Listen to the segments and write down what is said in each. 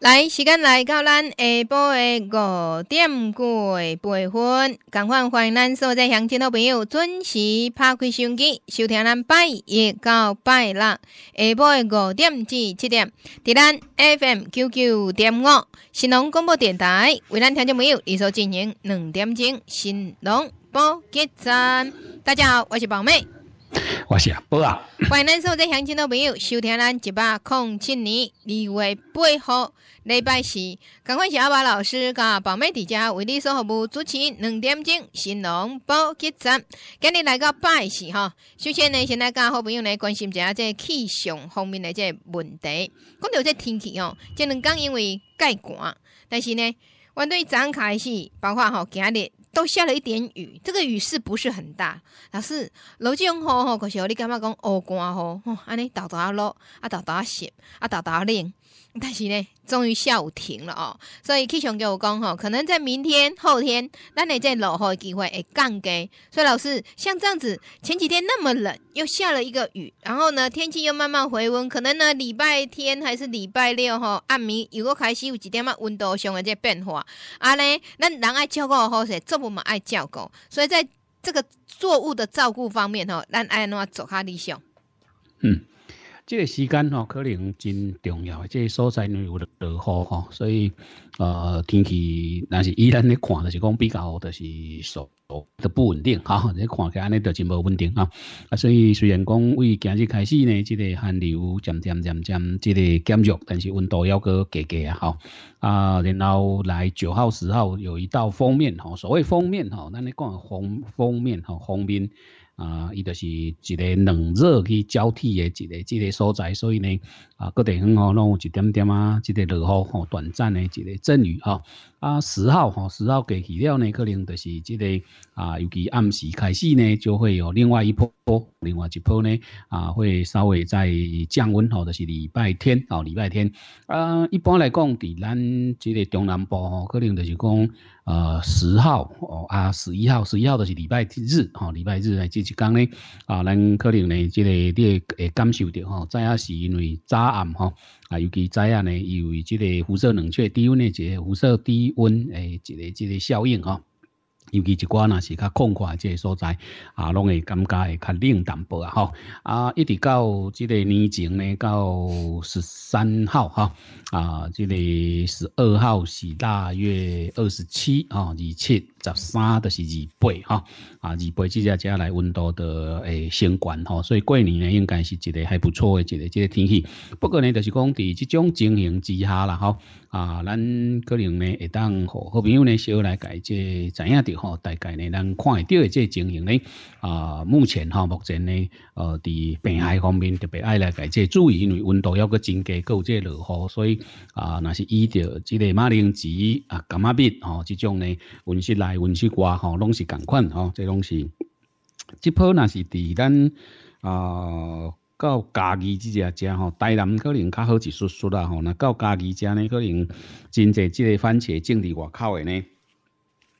来，时间来到咱下晡的五点过八分，赶快欢迎咱所在乡亲的朋友准时拍开手机收听咱拜一到拜六下晡的五点至七点，在咱 FM 九九点五新农广播电台为咱听众朋友连续进行两点钟新农播给站。大家好，我是宝妹。我是啊，波啊！欢迎所有看乡亲的朋友，收听咱一百零七年二月八号礼拜四，赶快请阿爸老师甲宝妹姐家为你做服务，主持人两点钟新农保结站今日来到拜四哈。首先呢，先来甲好朋友来关心一下这气象方面的这问题，讲到这天气哦，这两天因为介寒，但是呢，我对早开始，包括吼今日。都下了一点雨，这个雨势不是很大。老师，楼中吼，可是你感觉讲乌光吼？安尼豆豆阿落，啊豆豆阿湿，啊豆豆阿冷，但是呢，终于下午停了哦，所以气象给我讲吼，可能在明天、后天，咱在落雨的机会会降低。所以老师像这样子，前几天那么冷，又下了一个雨，然后呢，天气又慢慢回温，可能呢，礼拜天还是礼拜六吼，暗暝又果开始有一点啊温度上的这变化，啊呢，咱人爱照顾好是作物嘛爱照顾，所以在这个作物的照顾方面吼，咱爱安怎做哈理想，嗯。即个时间吼，可能真重要。即个所在呢有落雨吼，所以呃天气那是依然咧看就是讲比较就是速度都不稳定哈。你看起安尼就真无稳定啊。啊，所以虽然讲为今日开始呢，即个寒流渐渐渐渐即个减弱，但是温度要阁低低啊吼。啊，然后来九号十号有一道封面吼，所谓封面吼，那你讲封封面吼，封面。啊，伊就是一个冷热去交替诶一个、一个所在，所以呢，啊，各地方吼拢有一点点啊，一个落雨吼短暂诶一个阵雨吼。啊，十号吼，十号过去了呢，可能就是这个啊，尤其暗时开始呢，就会有另外一波，另外一波呢，啊，会稍微再降温吼，就是礼拜天哦，礼拜天啊，一般来讲，伫咱这个中南部吼，可能就是讲呃十号哦啊十一号，十一号就是礼拜日吼，礼拜日呢，即一间呢，啊，咱可能呢，这个你会会感受到吼，再啊是因为早暗吼。啊，尤其在啊呢，由于这个辐射冷却低温的一个辐射低温诶，一个这个效应啊。尤其一寡那是较空旷这所在啊，拢会感觉会较冷淡薄啊吼，啊，一直到这个年前呢，到十三号哈啊，这个十二号是大约二十七啊，二七。十三就是二八哈，啊二八即只加来温度的誒升悬吼，所以过年呢应该是一个还不错的一个即个天气。不过呢，就是讲伫这种情形之下啦，吼，啊，咱可能呢会当好好朋友小来來解解，知影的吼，大概呢能看得到的即个情形呢，啊，目前哈目前呢，呃，伫病害方面特别爱来解解注意，因为温度要佢增加，有即个落雨，所以啊，嗱是依到即个马铃薯啊、感冒病吼，這种呢温室来。台温室瓜吼，拢是共款吼，即拢是。一波若是伫咱啊，到家己即前食吼，台南可能较好一熟熟啦吼。若到家己食呢，可能真侪即个番茄种伫外口的呢，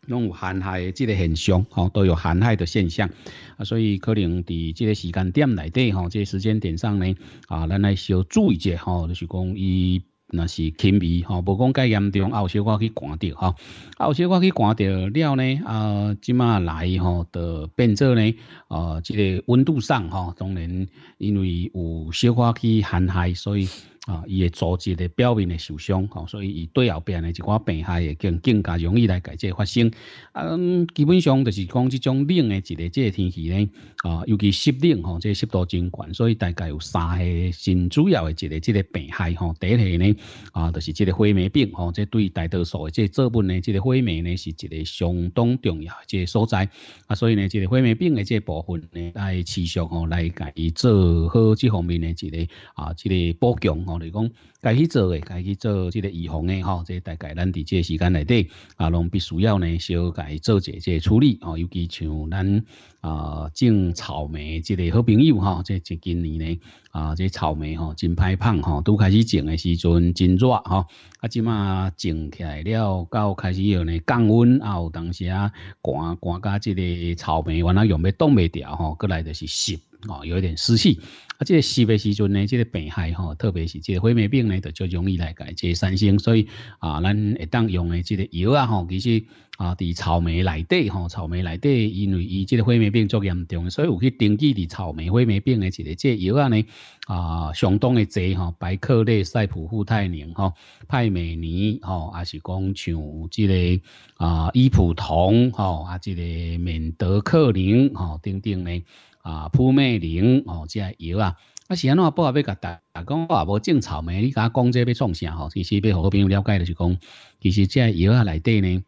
拢有寒害的即个现象吼，都有寒害的现象。啊，所以可能伫即个时间点内底吼，即个时间点上呢，啊，咱来小注意者吼，就是讲伊。那是轻微吼，无讲介严重，也有小可去刮着吼，也有小可去刮着了呢啊，即马来吼，就变作呢啊，即个温度上吼，当然因为有小可去寒害，所以。啊，伊会组织嘞表面诶受伤吼，所以伊对后边诶一寡病害也更更加容易来改制发生。嗯，基本上就是讲这种冷诶一个即个天气咧，啊，尤其湿冷吼，即湿度真悬，所以大概有三个真主要诶一个即个病害吼，第一呢啊，就是即个灰霉病吼，即对大多数诶即做物诶即个灰霉呢是一个相当重要即个所在啊，所以呢即个灰霉病诶即部分呢，来持续吼来加以做好这方面诶一个啊即个补强。我嚟讲，家去做诶，家去做即个预防诶，吼，即大概咱伫即个时间内底啊，拢必须要呢，小改做一即个处理，吼，尤其像咱啊种草莓，即个好朋友，吼，即即今年呢啊，即草莓吼真歹胖吼，拄开始种诶时阵真热，吼，啊，即马种起来了，到开始有呢降温，啊，有当时啊寒寒甲即个草莓，原来用未冻未掉，吼，过来就是湿。哦，有一点湿气，啊，这湿的时阵呢，这个病害吼，特别是这个灰霉病呢，就就容易来解这产生，所以啊，咱会当用的这个药啊，吼，其实啊，伫草莓内底吼，草莓内底，因为伊这个灰霉病作严重，所以有去登记伫草莓灰霉病的一个这药啊呢，啊，相当的济哈，白克类、赛普、富泰宁吼，派美尼吼，还是讲像这个啊，伊普酮吼，啊，这个免德克林吼等等呢。啊，扑灭灵哦，即个药啊。啊，是阵我不话要甲大讲，我也不种草莓。你甲我讲这要创啥？吼，其实要互好朋友了解咧，是讲其实即个药啊里底呢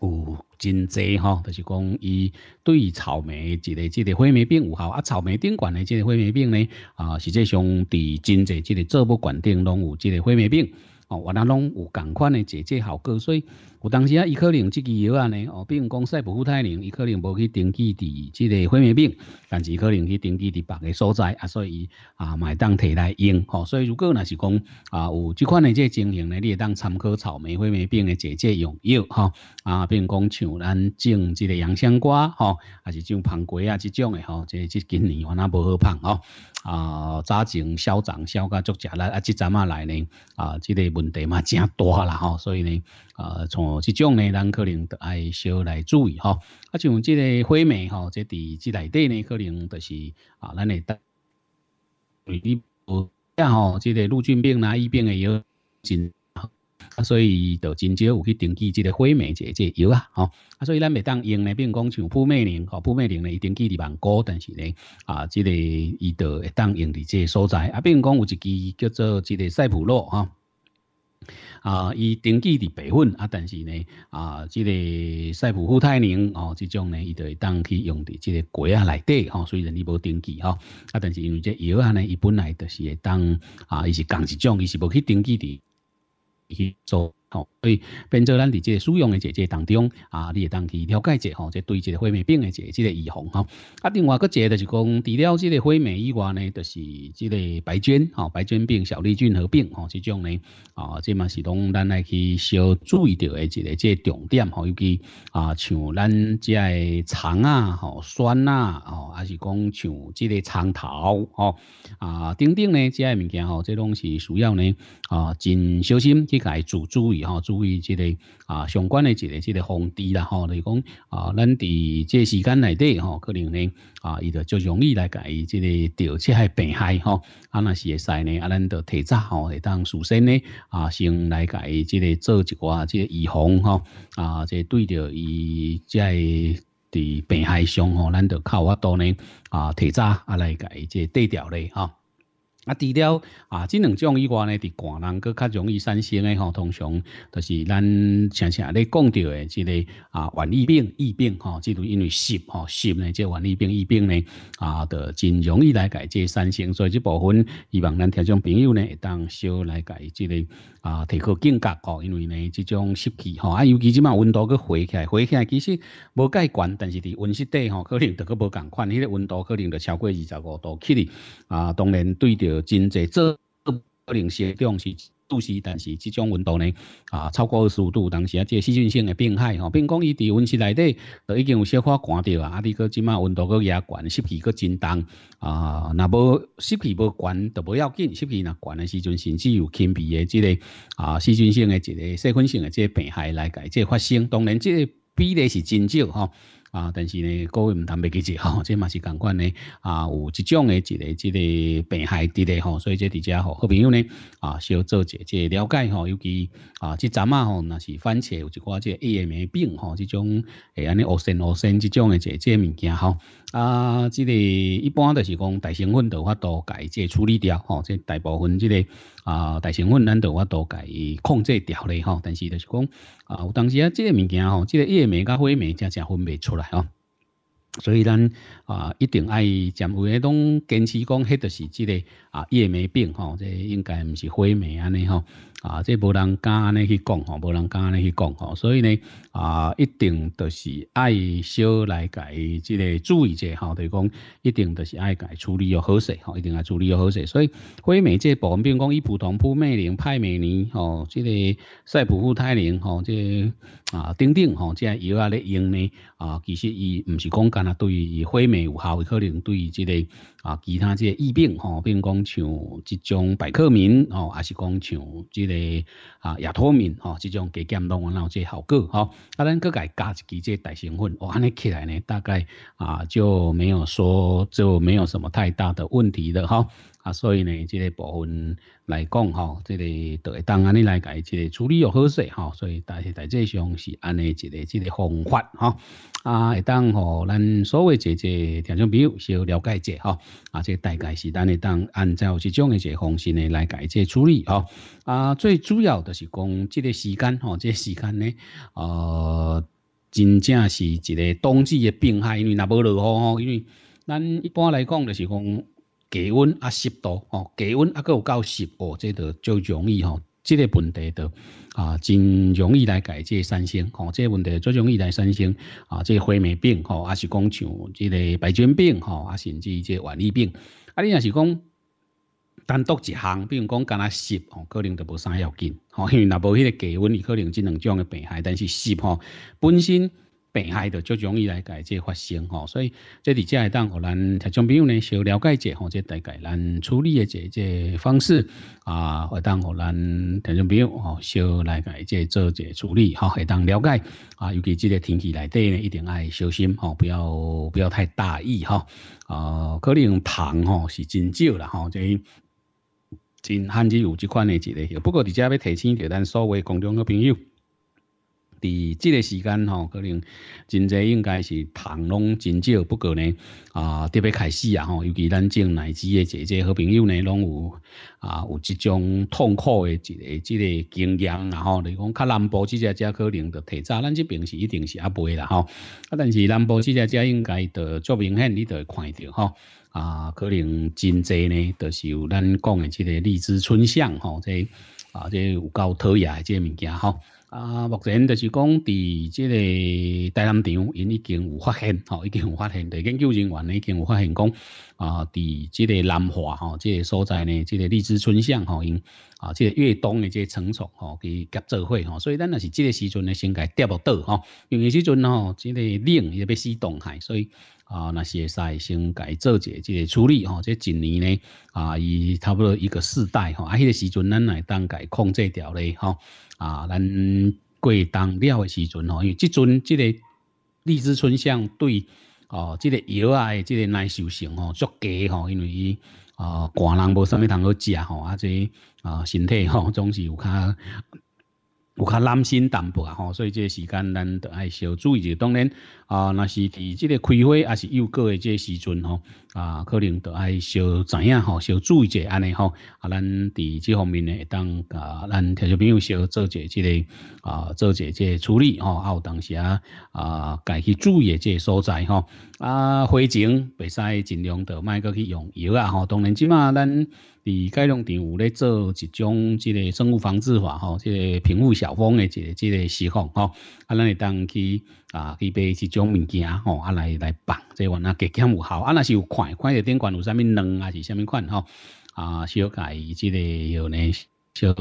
有真济吼，就是讲伊对草莓即个即个灰霉病有效啊。草莓顶管的即个灰霉病呢啊，实际上伫真济即个作物管顶拢有即个灰霉病哦，原来拢有同款的解决好个以。有当时啊，伊可能即支药安尼哦，比如讲赛浦富泰宁，伊可能无去登记伫即个花棉病，但是伊可能去登记伫别个所在啊，所以啊，咪当摕来用吼。所以如果若是讲啊，有即款的个情形呢，你会当参考草莓花棉病的这这用药吼。啊，比如讲像咱种即个洋香瓜吼，还是种芳茄啊，即种的吼，即即今年反能无好芳哦啊，早前消长消甲作食啦，啊，即阵啊来呢啊，即个问题嘛真大啦吼，所以呢啊，从哦，这种呢，咱可能得爱少来注意哈。啊，像这个灰霉哈，这伫这内底呢，可能就是啊，咱来得。你无吓吼，这个陆军病呐、疫病的药真，啊，所以就真少有去登记这个灰霉这这药啊，吼。啊，所以咱袂当用呢，并讲像扑灭灵吼，扑灭灵呢，伊登记伫万高，但是呢，啊，这个伊就会当用伫这所在啊，并讲有一支叫做这个塞普路哈。啊，伊登记伫白粉啊，但是呢，啊，这个赛普富泰宁哦，即种呢，伊就会当去用伫即个果啊内底吼，虽然伊无登记吼，啊，但是因为这药啊呢，伊本来就是会当啊，伊是共一种，伊是无去登记伊去做吼。所以，变做咱伫个使用的姐姐当中，啊，你也当去了解一下吼，即对即个灰霉病嘅即个预防吼。啊，另外，个一个就是讲，除了即个灰霉以外呢，就是即个白菌吼、白菌病、小粒菌合并吼，这种呢，啊，即嘛是拢咱来去小注意到一个即重点吼，尤其啊，像咱即个肠啊、吼酸啊，吼，还是讲像即个肠头哦，啊，等等呢，即个物件吼，即拢是需要呢，啊，真小心去家做注意吼。注意一个啊，相关的一个一个防治啦吼，就是讲啊，咱伫这时间内底吼，可能呢啊，伊就就容易来介伊这个着，即系病害吼。啊，那是会使呢，啊，咱就提早吼会当事先呢啊，先来介伊这个做一寡这个预防吼啊，即对着伊即系伫病害上吼，咱就靠法多呢啊，提早啊来介伊即低调嘞啊。啊，除了啊，这两种以外呢，伫寒人佫较容易产生诶吼，通常就是咱常常咧讲到诶即个啊，顽疫病、疫病吼，即种因为湿吼湿呢，即顽疫病、疫病呢啊，就真容易来解即产生，所以这部分希望咱听众朋友呢，当少来解即个啊，提高警觉哦，因为呢即种湿气吼，啊，尤其即马温度佫回起来，回起来其实无解悬，但是伫温室底吼，可能著佫无共款，迄个温度可能就超过二十五度起哩，啊，当然对着。呃，真侪做可能适当是拄时，但是即种温度呢，啊，超过二十五度，同时啊，即细菌性的病害吼，并讲伊伫温室内底都已经有小可寒着啊，啊，你个即满温度个也悬，湿气个真重啊，那无湿气无悬都不要紧，湿气若悬的时阵，甚至有轻微的即个啊细菌性的一个细菌性的这病害来解这发生，当然这比例是真少吼。啊！但是呢，各位唔谈别记事吼，即嘛是相款呢。啊，有这种嘅一个、一个病害伫咧吼，所以即大家吼好朋友呢，啊，需要做一、即了解吼，尤其啊，即阵啊吼，那是番茄有一挂即叶霉病吼，这种诶，安尼恶心恶心这种嘅即即物件吼。啊，即个一般就是讲大成分的发都家即处理掉吼，即大部分即个。啊，大成分咱都我都己控制调咧吼，但是就是讲啊，有当时啊，即个物件吼，即个叶面甲花面真正分袂出来吼，所以咱啊一定爱占位拢坚持讲，迄着是即个。啊，叶霉病吼，即应该唔是灰霉安尼吼，啊，即无人敢安尼去讲吼，无人敢安尼去讲吼，所以呢，啊，一定就是爱小来改即个注意者吼，就讲一定就是爱改处理要好些吼，一定爱处理要好些，所以灰霉即部分如讲伊普通扑灭灵、派霉尼吼，即个赛普夫泰灵吼，即啊等等吼，即药啊咧用呢，啊，其实伊唔是讲干啊，对于伊灰霉有效，可能对于即个。啊，其他这疫病吼，比如讲像这种百克敏吼，还是讲像这个啊亚脱敏吼，这种给减量，然后些好个吼，啊，咱改加一即个大成分，哦，安尼起来呢，大概啊就没有说就没有什么太大的问题的吼。啊，所以呢，这个部分来讲吼，这个就会当安尼来改这个处理又好势吼。所以，但是大致上是安尼一个这个方法哈。啊，会当吼咱所谓这这听众朋友稍了解一下哈。啊，这个大概是当会当按照这种一些方式呢来改这处理哈。啊，最主要的是讲这个时间吼，这个时间呢，呃，真正是一个冬季的病害，因为那无落雨吼，因为咱一般来讲就是讲。高温啊，湿度哦，高温啊，个有够湿哦，这个就容易吼，这个问题的啊，真容易来改这产生，吼，这个问题最容易来产生啊，这灰霉病吼，啊是讲像这个白菌病吼，啊甚至这晚疫病，啊你若是讲单独一项，比如讲干阿湿哦，可能就无啥要紧，吼，因为若无迄个高温，伊可能只两种的病害，但是湿哦，本身。病害的就容易来改这发生吼，所以这底下会当互咱听众朋友呢少了解者吼，这大概咱处理的这这方式啊，会当互咱听众朋友吼，少来改这做这处理，好，会当了解啊，尤其这个天气内底呢，一定爱小心哦，不要不要太大意哈，啊，可能糖吼是真少啦吼，这真罕见有这款的之个，不过底下要提醒着咱所有公众个朋友。伫即个时间吼，可能真侪应该是糖拢真少，不过呢，啊，特别开始啊吼，尤其咱种荔枝的姐姐好朋友呢，拢有啊，有一种痛苦的一个即个经验，然后你讲较南部即只只可能就提早，咱这边是一定是阿袂啦吼，啊，但是南部即只只应该就足明显，你就会看到吼，啊，可能真侪呢，就是有咱讲的即个荔枝春香吼在。啊，即有够讨厌的即物件吼！啊，目前就是讲，伫即个大南场，因已经有发现吼，已经有发现，就研究人员已经有发现讲，啊，伫即个南华吼，即个所在呢，即个荔枝村巷吼，因啊，即个越冬的即成熟吼，去结做伙，吼，所以咱也是即个时阵呢，先该掉落倒吼，因为时阵吼，即个冷也要死冻下，所以。啊，那些赛先改做些这处理吼，这一年呢啊，伊差不多一个世代吼，啊，迄个时阵咱来当改控制掉咧吼，啊，咱过冬了的时阵吼，因为即阵即个荔枝春相对哦，即个药啊诶，即个耐受性吼足低吼，因为伊啊，寒人无啥物通好食吼，啊，这啊身体吼总是有较。有较耐心淡薄吼，所以这时间咱着爱小注意当然啊，那是伫这个开会还是幼诶，的这时阵吼，啊，可能着爱小知影吼，小注意者安尼吼。啊，咱伫这方面呢，当啊，咱听众朋友小做者这个啊，做者这处理吼，啊，有当时啊啊，家去注意这所在吼，啊，花情袂使尽量着卖过去用药啊吼。当然，即码咱。伊改良场有咧做一种即个生物防治法吼，即个平复小风诶，即个即个释放吼，啊，咱会当去啊去买一种物件吼，啊来来放，即原啊极减有效，啊若是有看，看着顶管有啥物卵啊，是啥物款吼，啊小改即个有呢小。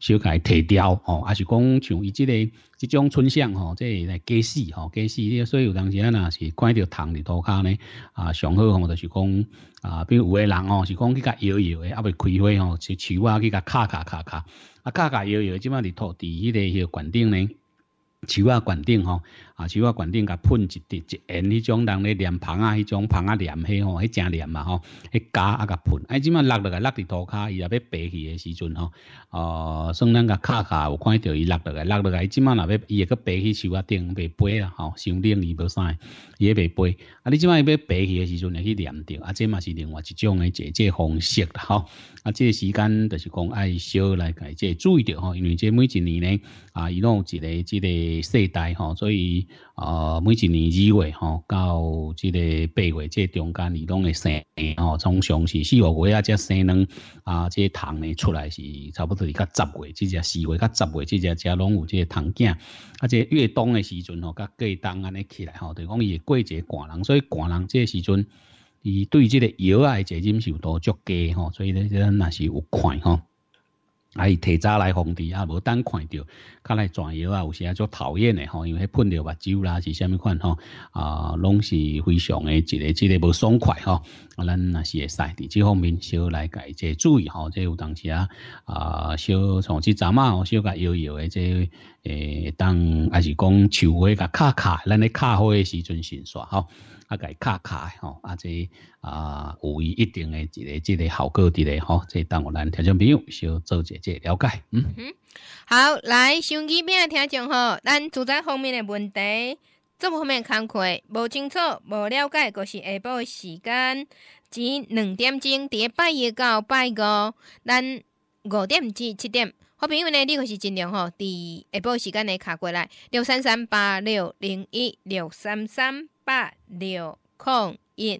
小改铁雕吼，还是讲像伊即个即种春相吼，即来过死吼，假死，所以有当时啊，是看着虫伫涂骹呢，啊，上好，吼就是讲啊，比如有诶人吼，是讲去甲摇摇诶，啊，袂开花吼，即树啊去甲敲敲敲敲啊敲敲摇摇，即摆伫涂伫迄个迄个管顶呢，树啊，管顶吼。啊，树啊，冠顶甲喷一滴一烟，迄种人咧粘棚啊，迄种棚啊粘起吼，迄正粘嘛吼，迄胶啊甲喷。哎，即马落落来，落伫涂骹，伊也要爬起的时阵吼，呃，算咱甲卡卡有看到伊落落来，落落来，即马若要，伊也阁爬起树啊顶，袂飞啦吼，树顶伊不伊也袂飞。啊，你即马要爬起的时阵，会去粘着，啊，即嘛是另外一种的解决方式啦吼。啊，即个时间就是讲爱少来解决，注意着吼，因为即每一年呢，啊，伊拢有一个即个世代吼，所以。啊，每一年二月吼，到即个八月这中间你拢会生，吼，从上是四五月啊才生卵，啊，即个虫呢出来是差不多是甲十月，即只四月甲十月即只才拢有即个虫仔，啊，这越冬的时阵吼，甲过冬安尼起来吼，就讲伊季节寒人，所以寒人即个时阵，伊对即个药啊，这忍受度足低吼，所以咧，呢，那是有看吼。啊，伊提早来防治啊，无等看到，较来转药啊，有时啊，足讨厌诶吼，因为彼喷着目睭啦，是虾米款吼，啊，拢是非常诶一个、一个无爽快吼。啊，咱若是会使，伫这方面少来改，者注意吼，即有当时啊，啊，小从即阵啊，小甲摇摇诶，即，诶，当还是讲树花甲卡卡，咱咧卡好诶时阵先刷吼，啊，改卡卡吼，啊即。啊，有伊一定的一个、一个效果伫咧吼。即会当我咱听众朋友小要做一些了解。嗯嗯，好，来收机边听众吼。咱住宅方面的问题，这方面工课无清楚、无了解，就是下晡时间只两点钟，第咧，拜一到拜五，咱五点至七点。好，朋友呢，你就是尽量吼，伫下晡时间来卡过来，六三三八六零一六三三八六空一。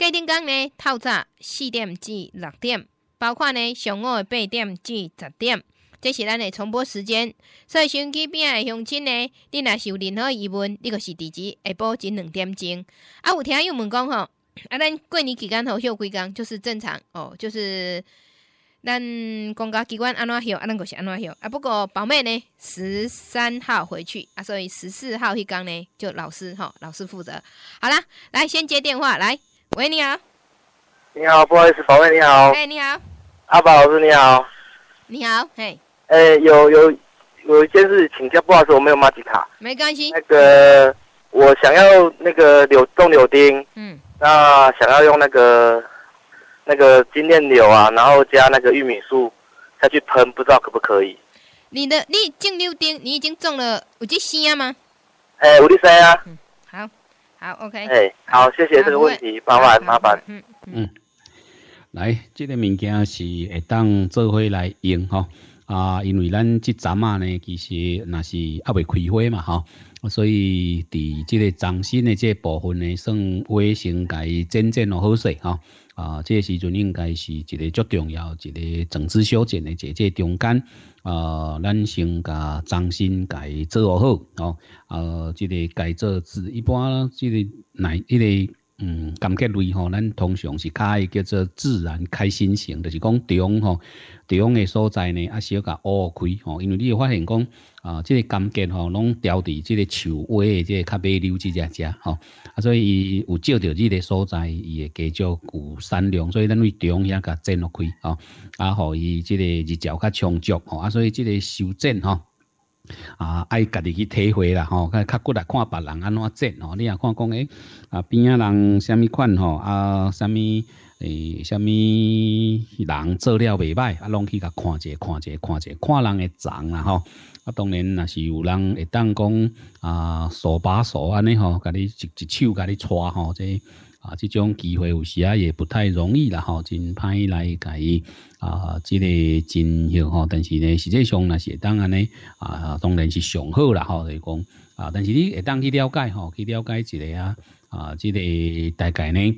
过两工呢，套早四点至六点，包括呢上午的八点至十点，这是咱的重播时间。所以星期变的相亲呢，恁若是有任何疑问，你个是直接下播前两点钟。啊，有听友问讲吼，啊，咱过年期间何休几工就是正常哦，就是咱公交机关安怎休，啊，咱个是安怎休啊。不过宝妹呢，十三号回去啊，所以十四号迄工呢，就老师吼，老师负责。好啦，来先接电话，来。喂，你好。你好，不好意思，宝贝，你好。哎，你好。阿宝老师，你好。你好，嘿。哎，有有有一件事请教，不好意思，我没有玛吉卡。没关系。那个，我想要那个柳种柳丁。嗯。那想要用那个那个金链柳啊，然后加那个玉米素再去喷，不知道可不可以？你的你种柳丁，你已经种了有几箱吗？哎，有几生啊。好，OK，哎，好，谢谢这个问题，麻烦麻烦，嗯嗯，来，这个物件是会当做花来用哈，啊，因为咱这阵啊呢，其实那是还未开花嘛哈，所以伫这个掌心的这部分呢，算卫生该渐渐落好势哈，啊，这个时阵应该是一个较重要一个整治修剪的这这中间。呃，咱先甲掌心伊做好吼，呃，即个伊做自一般即个奶迄个嗯感觉类吼，咱通常是较爱叫做自然开心型，就是讲中吼，中诶所在呢，啊小甲乌开吼，因为你有发现讲。啊，即个监筋吼，拢调伫即个树尾，即个较尾溜即只只吼。啊，所以伊有照着即个所在，伊会加少有善良，所以咱为央遐甲剪落去吼，啊，互伊即个日照较充足吼。啊，所以即个修剪吼，啊，爱家己去体会啦吼。较较骨来看别人安怎剪吼。你若看讲诶，啊边仔人啥物款吼，啊啥物诶啥物人做了袂歹，啊拢去甲看者看者看者看人诶长啦吼。啊，当然那是有人会当讲啊，手把手安尼吼，甲你一一手，甲你抓吼，这啊，这种机会有时啊也不太容易啦吼，真歹来甲伊啊，这个真好吼，但是呢，实际上那是当然呢，啊，当然是上好啦吼，就讲啊，但是你会当去了解吼，去了解一下啊，这个大概呢。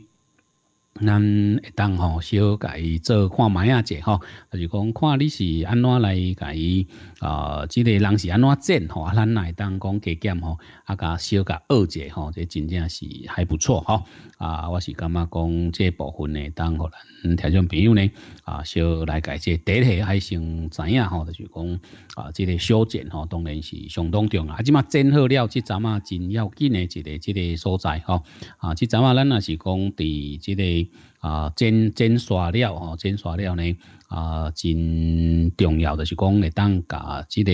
咱会当吼，小甲伊做看卖啊者吼，就是讲看你是安怎来甲伊啊，即个人是安怎整吼，啊，咱来当讲加减吼，啊，甲小甲学者吼，这真正是还不错吼。啊，我是感觉讲这部分呢，当吼咱听众朋友呢，啊，小来甲这底体还先知影吼，就是讲啊，即个小剪吼，当然是相当重要。啊，即嘛整好了，即阵啊真要紧的，一个即个所在吼。啊，即阵啊，咱也是讲伫即个。啊，真真刷了吼，整刷了呢，啊，真重要的是讲，会当甲即个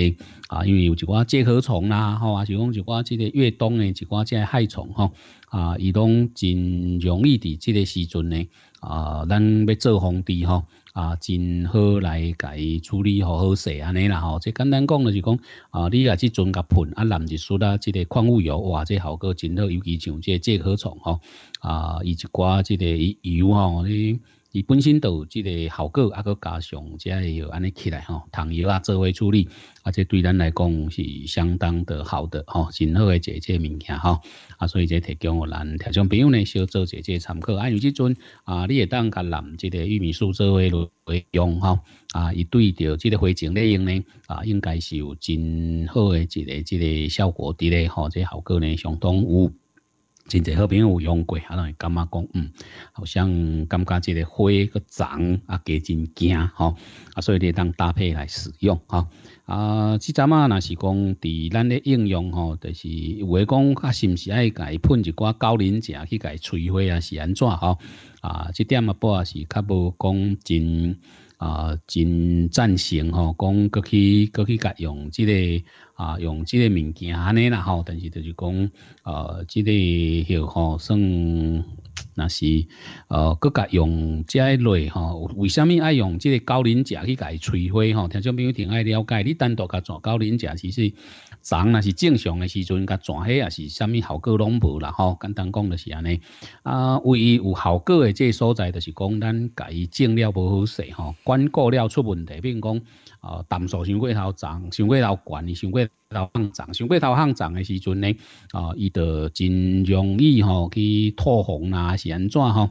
啊，因为有一寡介壳虫啦，吼，啊，是讲一寡即个越冬的一寡即个害虫吼，啊，伊拢真容易伫即个时阵呢，啊，咱要做防治吼。啊，真好来，甲伊处理好好势安尼啦吼。即简单讲就是讲，啊，你啊即阵甲喷啊，淋一树啦，即个矿物油哇，即效果真好，尤其像即个介壳虫吼，啊，以及寡即个油吼，你。伊本身有即个效果，啊，搁加上遮又安尼起来吼，糖药啊做为处理，啊，这对咱来讲是相当的好的吼，真好诶，姐姐物件吼，啊，所以这提供互咱提众朋友呢，小做姐姐参考。啊，有即阵啊，你也当甲蓝即个玉米素做为做为用吼，啊，伊对着即个花精利用呢，啊，应该是有真好诶一个即个效果伫咧吼，即效果呢相当有。真侪好朋友有用过，啊，同伊感觉讲，嗯，好像感觉这个花个长啊，加真惊吼，啊，所以你当搭配来使用，哈，啊，即阵啊，那是讲，伫咱咧应用吼，就是有诶讲，啊，是毋是爱家喷一寡高磷食去家催花啊，是安怎吼？啊，这点啊，不啊是较无讲真。啊，真赞成吼，讲搁去搁去甲用即个啊，用即个物件安尼啦吼，但是就是讲呃，即个吼吼算那是呃，搁甲用即个类吼，为虾米爱用即个高岭者去甲伊摧毁吼？听众朋友挺爱了解，你单独甲做高岭者是是？长那是正常诶时阵，甲蛇嘿也是啥物效果拢无啦吼。简单讲就是安尼，啊，唯一有效果诶，即个所在就是讲咱家己种了无好势吼，管过了出问题，比如讲，哦，氮素伤过头长，伤过头悬，伤过头长，伤过头长诶时阵呢，哦，伊就真容易吼去脱红啦，是安怎吼？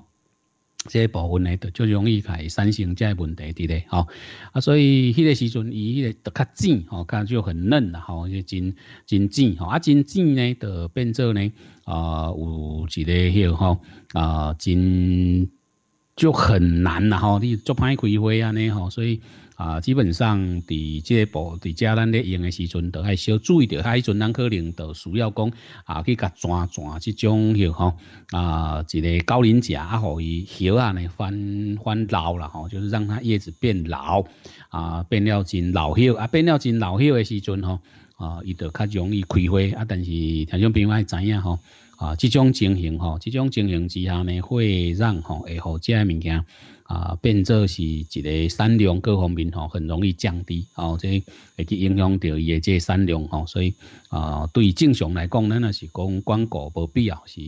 这部分呢，就容易开产生这问题，伫咧吼。啊，所以迄个时阵，伊迄个得较嫩，哦，它就很嫩啦吼，就真真嫩，吼，啊，真嫩呢，就变做呢，啊，有一个迄个，吼，啊，真。就很难啦吼，你做歹开花安尼吼，所以啊，基本上伫即个部伫遮咱咧用诶时阵，着爱小注意着，下阵咱可能着需要讲啊去甲转转即种叶吼啊一个高龄者啊，互伊叶啊呢翻翻老啦吼，就是让它叶子变老啊，变了真老叶啊，变了真老叶诶时阵吼啊，伊着较容易开花啊，但是听众朋友爱知影吼。啊，这种情形吼，这种情形之下呢，会让吼会好者物件啊变作是一个善良各方面吼很容易降低，哦，这会去影响到伊个即善良吼，所以啊，对正常来讲，咱那是讲广告无必要，是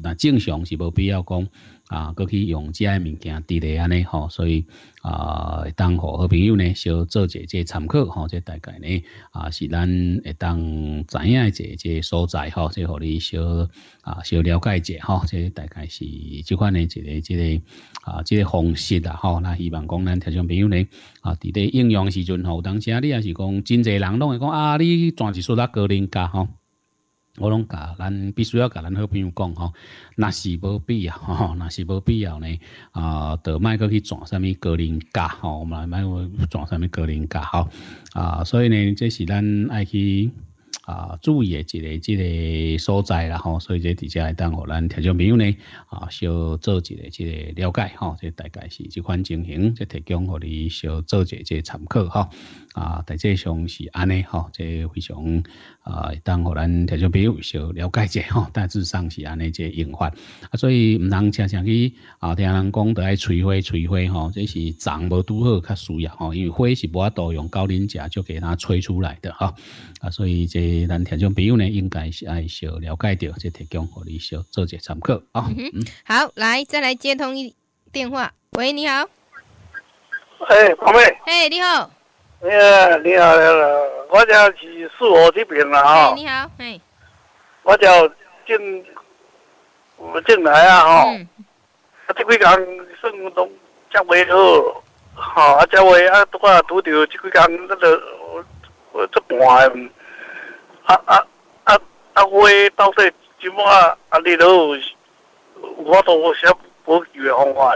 那正常是无必要讲。啊，搁去用这物件，伫咧安尼吼，所以啊，当好好朋友呢，小做者这参考吼，这大概呢啊，是咱会当知影者这所在吼，这互你小啊小了解者吼，这大概是即款的一个一个啊即个方式啦吼，那希望讲咱听众朋友呢啊伫咧应用时阵吼，当时啊你也是讲真侪人拢会讲啊，你赚一说度高零家吼。我拢甲咱必须要甲咱好朋友讲吼，那是无必要 吼，那是无必要呢啊，就卖过去转什么格林咖吼，我们卖过转什么格林咖吼啊，所以呢，这是咱爱去。啊，注意的一个、一个所在啦吼，所以这底下当互咱听众朋友呢，啊，小做一个、一个了解哈，这大概是这款情形，这提供互你小做一、个个参考哈。啊，大致上是安尼哈，这非常啊，当互咱听众朋友小了解一哈，大致上是安尼个用法啊，所以唔能常常去啊，听人讲爱催灰、催灰哈，这是长无拄好较要远哈，因为灰是无多用高磷钾就给它吹出来的哈。啊，所以这。咱听众朋友呢，应该是爱小了解到，就提供给你小做些参考啊。好，来，再来接通一电话。喂，你好。嘿，黄妹。嘿，你好。哎，你好，你好，我就是四河这边啦哈。哎，你好，哎。我叫进，我进来啊哈。啊，这几个人生活都较为好，啊较为啊多啊，拄到这几个那个我，我出外。啊啊啊啊！我到底怎么啊？啊，你都有有法通有啥补救的方法？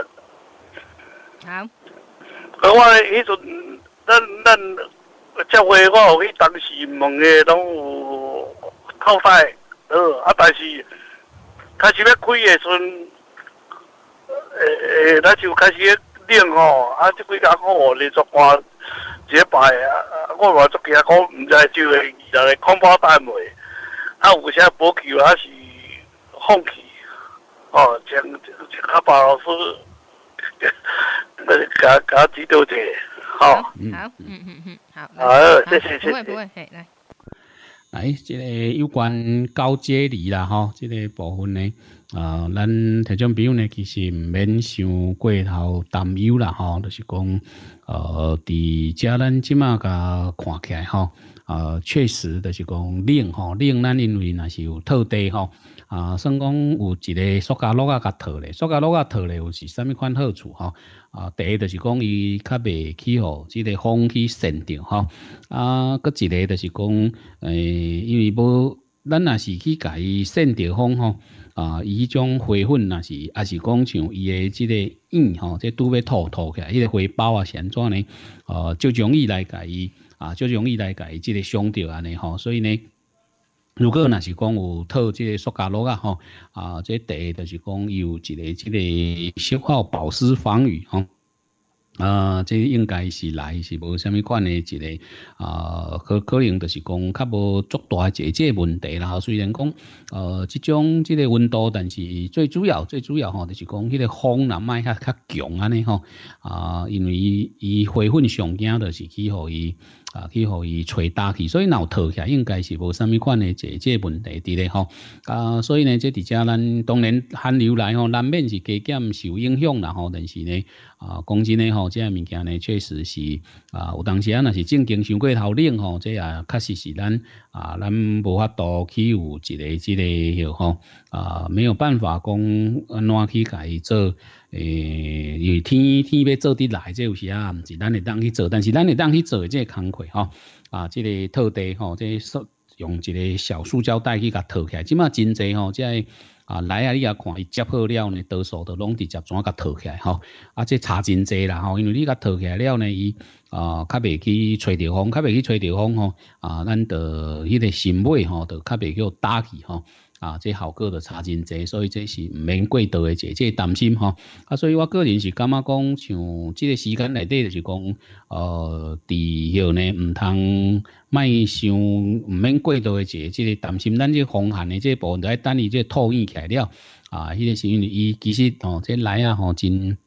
啊！啊！我迄阵，咱咱接花，我有去当时问的都有淘汰，呃啊，但是开始要开的时阵，呃呃，那就开始冷吼，啊，即几家看连续花。这排啊，我话足球啊，讲唔知就会二六个恐怕大满，啊，有些补球还是放弃，哦，像像阿爸老师，那个加加几多点，好，嗯嗯嗯嗯，好，好，谢谢谢谢，不会不会，来来，这个有关高阶里啦哈，这个部分呢。啊，咱特种朋友呢，其实唔免想过头担忧啦，吼，就是讲，呃，伫家咱即马甲看起来，吼，呃，确实就是讲，冷，吼，冷，咱因为那是有土地，吼，啊，算讲有一个塑胶路啊，甲套咧，塑胶路啊，套咧，有是啥物款好处，吼，啊，第一就是讲，伊较袂起，吼，即个风去扇着吼。啊，搁一个就是讲，诶，因为无，咱若是去甲伊扇着风，吼。啊，迄种花粉那是，还是讲像伊的这个印吼，这都要涂涂起来，那个花苞啊，先怎呢？呃，就容易来甲伊，啊，就容易来甲伊这个伤着安尼吼，所以呢，如果那是讲有套这个塑胶膜啊吼，啊，这底下就是讲有一个这个消耗保湿防雨吼。啊，这应该是来是无虾米款的，一个啊，可可能就是讲较无足大一个这问题啦。虽然讲呃，这种这个温度，但是最主要最主要吼，就是讲迄个风若卖较较强安尼吼啊，因为伊伊灰粉上惊，就是去予伊啊去予伊吹大去，所以闹脱起来应该是无虾米款的这这问题伫咧吼。啊，所以呢，这伫遮咱当然寒流来吼，难免是加减受影响啦吼，但是呢。啊，讲真诶吼，即个物件呢，确实是啊，有当时啊，若是正经伤过头冷吼，这也确实是咱啊，咱无法度去有一个即个吼啊，没有办法讲安去甲改做诶，因为天天要做的来，即有时啊，毋是咱会当去做，但是咱会当去做的即个工课吼啊，即个土地吼，即用一个小塑胶袋去甲套起来，即嘛真济吼，即个。啊，来啊！你啊看，伊接好了呢，多数都拢直接怎甲套起来吼。啊，这差真济啦吼，因为你甲套起来了呢，伊啊较未去吹着风，较未去吹着风吼。啊，咱的迄个心尾吼，就较未叫打起吼。啊，即效果的差真济，所以这是唔免过度的这即担心哈。啊，所以我个人是感觉讲，像即个时间内底就讲，呃，第以后呢，唔通卖想，唔免过度这这即担心。咱即风寒的即部分，就爱等伊即脱热起来了啊。迄个是因为伊其实哦，即来啊，吼，真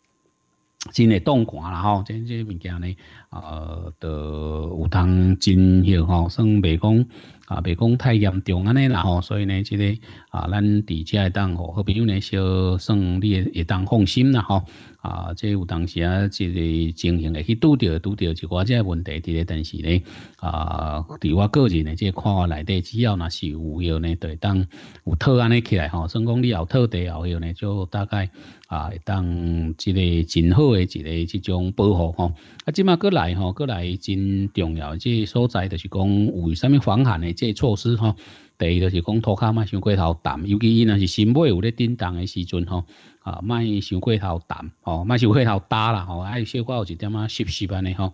真会冻寒啦吼。即即物件呢，呃，就有通真热吼，算未讲。啊，袂讲太严重安尼啦吼，所以呢，即个啊，咱伫遮会当吼，好朋友呢，小算你会也当放心啦吼。啊，即有当时啊，即个情形，会去拄着拄着一寡即个问题，伫咧，但是咧，啊，伫我个人诶，即个看法内底，只要若是有要呢，当有套安起来吼，算讲你有套也后要呢，就大概啊，当即个真好诶，一个即种保护吼。啊，即马过来吼，过来真重要，即所在就是讲有啥物防寒诶，即措施吼。第二就是讲涂骹嘛，伤过头澹，尤其伊若是新买有咧震动诶时阵吼。啊，卖伤过头淡，吼，卖伤过头焦啦，吼，啊，伊小可有一点啊湿湿般尼吼。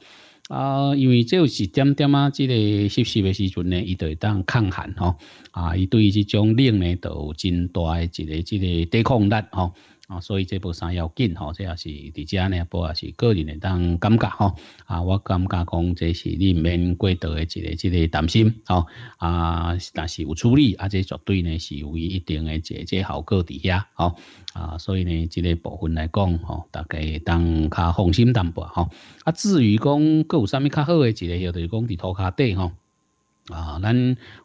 啊，因为这有一点点啊，即个湿湿的时阵呢，伊就会当抗寒吼。啊，伊对于即种冷呢，就有真大一个这个抵抗力吼。啊，所以这部山要紧吼，即也是伫遮呢也是个人的当感觉吼。啊，我感觉讲，这是你免过度的一个，一个担心。吼。啊，但是有处理，啊，这绝对呢是有一定一个这效果伫遐吼。啊，所以呢，即个部分来讲，吼，大家当较放心淡薄。吼。啊，至于讲佢有啥物较好的一个，又就是讲伫涂骹底。吼。啊，咱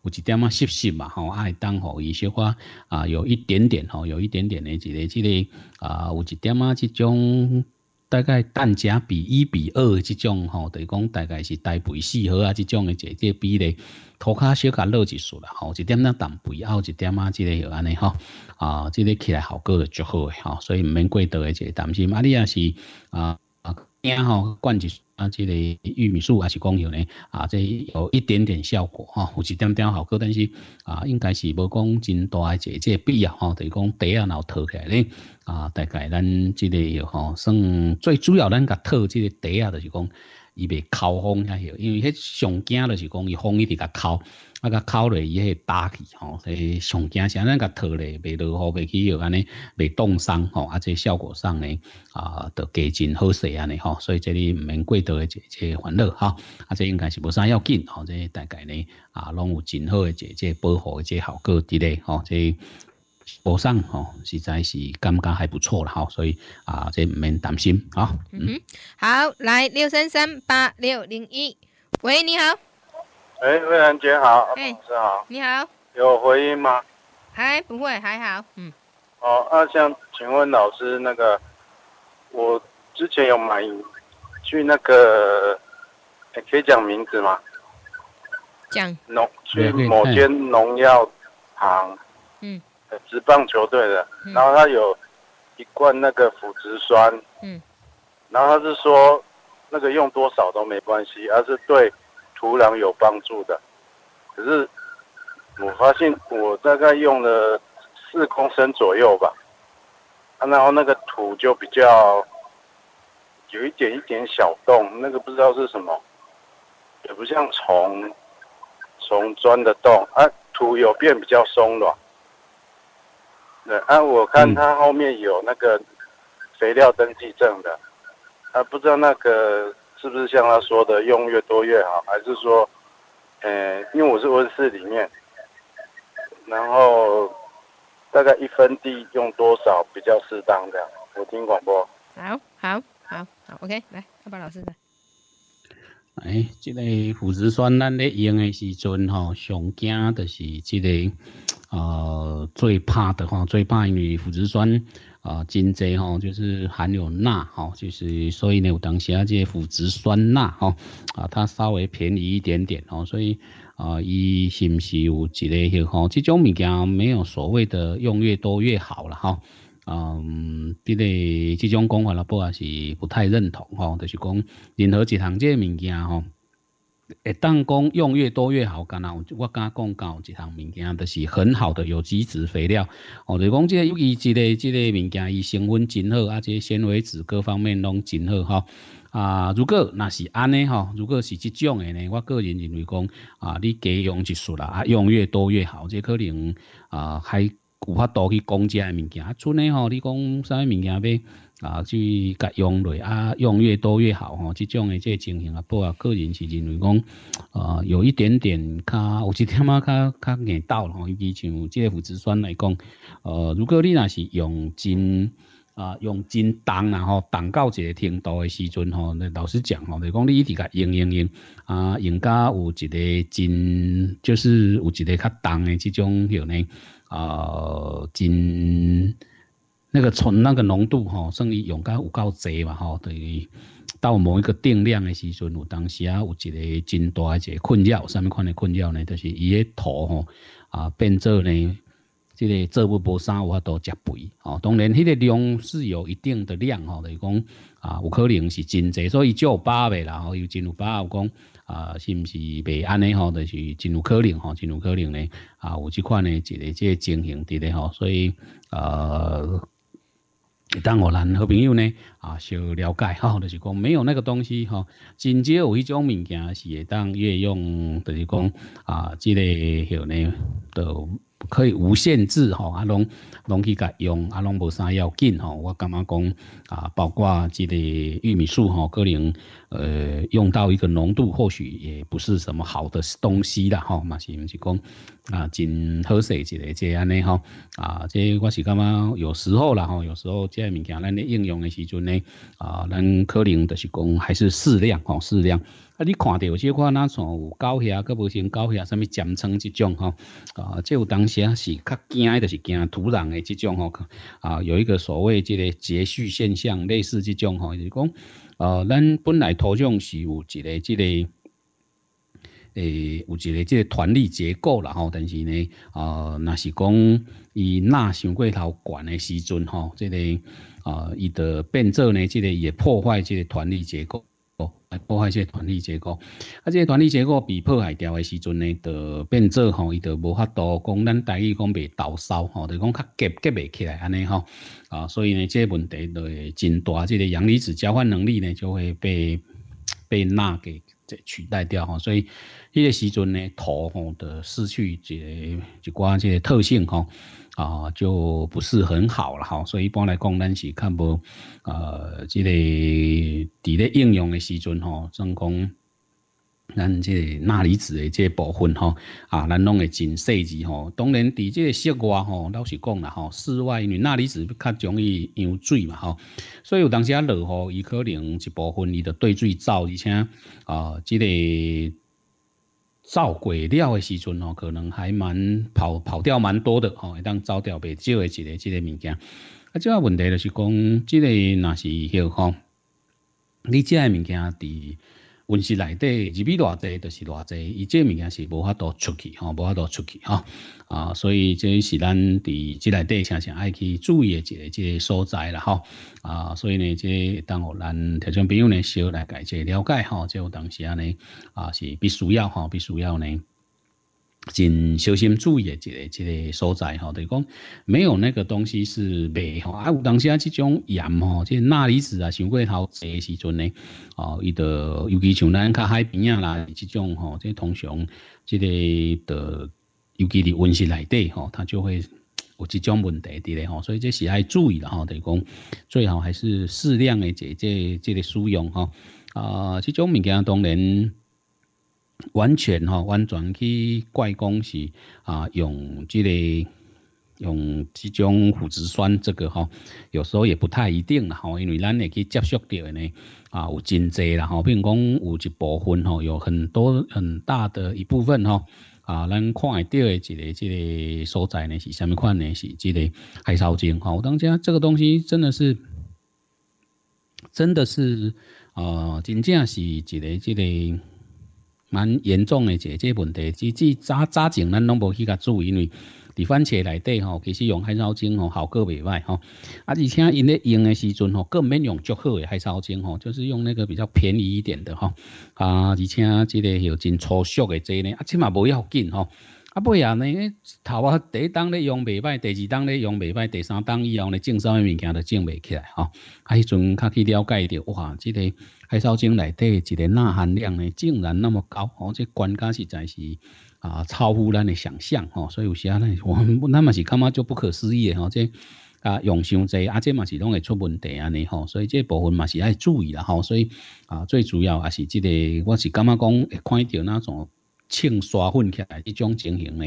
有一点啊，湿湿嘛，吼，爱当吼一些话啊，有一点点吼，有一点点的，一个即个啊，有一点啊，即种大概蛋价比一比二即种吼，就是讲大概是大肥四合啊，即种的这这比例，涂骹小卡落一数啦，吼，一点那当肥奥一点啊，即个有安尼吼，啊，即个起来效果就好诶，吼，所以唔免过度诶，这个担心，啊你也是啊啊，惊吼灌一。啊，即个玉米树还是光有呢？啊，这有一点点效果哈，有一点点效果，但是啊，应该是无讲真大个必要变啊，就是讲底啊，然后套起来咧。啊，大概咱即个吼算最主要，咱甲套即个底啊，就是讲。伊袂烤风遐许，因为迄上惊着是讲伊风一直甲敲，啊甲敲落伊迄打去吼，所以上惊安咱甲脱咧，袂落雨袂起许安尼袂冻伤吼，啊在效果上呢啊着加真好势安尼吼，所以这里毋免过多诶这这烦恼哈，啊这应该是无啥要紧吼，这大概呢啊拢有真好诶这这保护个这效果之类吼这。保上吼，实在是感觉还不错了吼，所以啊，这唔免担心啊。嗯，好，来六三三八六零一，喂，你好。哎，魏然姐好，老师好，你好，有回音吗？还不会还好，嗯。哦，啊，像请问老师那个，我之前有买去那个，可以讲名字吗？讲。农去某间农药行。嗯。植棒球队的，然后他有一罐那个腐殖酸，嗯，然后他是说那个用多少都没关系，而是对土壤有帮助的。可是我发现我大概用了四公升左右吧，然后那个土就比较有一点一点小洞，那个不知道是什么，也不像虫虫钻的洞，啊，土有变比较松软。啊，我看他后面有那个肥料登记证的，啊，不知道那个是不是像他说的用越多越好，还是说，嗯，因为我是温室里面，然后大概一分地用多少比较适当这样？我听广播。好好好好，OK，来二八老师来。哎，这个腐殖酸咱咧用的时阵吼，上惊的是这个呃最怕的话，最怕因为腐殖酸啊，真济吼就是含有钠吼，就是所以呢，有当时下这腐殖酸钠吼，啊，它稍微便宜一点点吼，所以啊，伊是不是有这个去吼？这种物件没有所谓的用越多越好了哈。嗯，啲个这种讲法啦，不也是不太认同吼？就是讲，任何一项这物件吼，会当讲用越多越好。噶那我我刚讲到一项物件，就是很好的有机质肥料。哦，就讲这，因为即个即个物件，伊成分真好，啊，且纤维质各方面拢真好哈。啊，如果那是安尼吼，如果是这种的呢，我个人认为讲啊，你该用一束啦，啊，用越多越好。这可能啊，还。有法多去讲遮个物件，啊，像你吼，你讲啥物物件要啊去甲用落，啊，用越多越好吼，即种个即个情形啊，不啊，个人是认为讲，呃，有一点点较，有一点啊较较硬到吼，尤其像即个腐殖酸来讲，呃，如果你若是用真。啊，用真重啊吼，重到一个程度的时阵吼，那老实讲吼，就讲你一直甲用用用啊，用到有一个真，就是有一个较重的这种有呢。啊，真那个从那个浓度哈，算于用噶有够侪嘛哈，等于到某一个定量的时阵，有当时啊有一个真大一个困扰，什么款的困扰呢？就是伊个土吼啊，变做呢，这个做不无啥法都食肥哦。当然，迄个量是有一定的量哈，等于讲啊，有可能是真侪，所以就有百未啦，后又真有饱有讲。啊，是毋是未安尼吼？就是真有可能吼，真有可能咧。啊，有即款呢一个即个情形伫咧吼，所以呃，当我咱和朋友呢啊，想了解吼，就是讲没有那个东西吼。真正有一种物件是会当越用，就是讲啊，这个后呢都。可以无限制吼，啊，拢拢去甲用，啊，拢无啥要紧吼。我感觉讲啊，包括即个玉米素吼，可能呃用到一个浓度，或许也不是什么好的东西啦吼，嘛是毋是讲啊，真好势一个这样尼吼啊，这我是感觉有时候啦吼，有时候即个物件咱咧应用的时阵呢啊，咱可能就是讲还是适量吼，适量。啊！你看到即款那像有高遐，个无像高遐，啥物尖层即种吼，啊，即有当时啊是较惊，就是惊土壤的即种吼。啊，有一个所谓即个结序现象，类似即种吼，就是讲，呃，咱本来土壤是有一个即个，诶，有一个即个团力结构啦吼。但是呢，啊，那是讲伊钠上过头悬的时阵吼，即个啊，伊的变做呢，即个也破坏即个团力结构。来破坏这团体结构，啊，这团体结构被破坏掉的时阵呢，就变做吼，伊就无法度讲咱大于讲被导烧吼，就讲较结结未起来安尼吼，啊，所以呢，这问题就会真大，这个阳离子交换能力呢就会被被钠给这取代掉吼，所以，迄个时阵呢，土吼的失去一一寡这特性吼。啊，就不是很好了哈，所以一般来讲，咱是较无呃，即个伫咧应用的时阵吼，正讲咱这钠离子的这部分吼，啊，咱拢会真细致吼。当然，伫这室外吼，老实讲啦吼，室外因为钠离子较容易溶水嘛吼，所以有当时啊落雨，伊可能一部分伊就对水走，而且啊，即个。造鬼料的时阵哦，可能还蛮跑跑掉蛮多的哦，当造掉袂少的一个之个物件，啊，即个问题就是讲，即个那是个吼，你即个物件伫。温室内底，入去偌侪，就是偌侪，伊这物件是无法度出去吼，无法度出去吼。啊，所以这是咱伫即内底常常爱去注意的一个所在啦吼啊，所以呢，这当互咱听众朋友呢，小来解这了解哈，这当时呢啊是必须要吼，必须要呢。真小心注意的，一个一个所在吼，就是讲没有那个东西是卖吼，啊，有当时啊，这种盐吼，即钠离子啊，上过头食时阵呢，哦，伊得，尤其像咱靠海边啊啦，即种吼，即通常，即个的，尤其伫温室内底吼，它就会有即种问题的嘞吼，所以这是要注意的吼，就是讲最好还是适量的，即即即个使用吼，啊，即种物件当然。完全哈，完全去怪讲是啊，用即个用即种腐殖酸这个哈，有时候也不太一定哈，因为咱也去接触到的呢啊，有真济啦哈，比如讲有一部分哈，有很多很大的一部分哈啊，咱看得到的一个这个所在呢是什么款呢是这个海草精哈，我当家这个东西真的是真的是呃，真正是一个这个。蛮严重的，即即问题，之之早早前咱拢无去甲注意，因为伫番茄内底吼，其实用海藻精吼效果未歹吼，啊，而且因咧用的时阵吼，更免用足好嘅海藻精吼，就是用那个比较便宜一点的吼，啊，而且即个又真粗俗的多呢，啊，起码无要紧吼。啊不呀，呢头啊，第一档咧用未歹，第二档咧用未歹，第三档以后呢种啥物物件都种未起来吼。啊，迄阵较去了解着，哇，即个海草精内底一个钠含量呢，竟然那么高，吼、哦，这专家实在是啊超乎咱的想象哦。所以有时啊，呢我们那么是感觉就不可思议哦。这啊用伤济啊，这嘛是拢会出问题安尼吼。所以这部分嘛是爱注意啦吼。所以啊，最主要啊是这个，我是感觉讲，会看到那种。清刷粉起来，这种情形呢，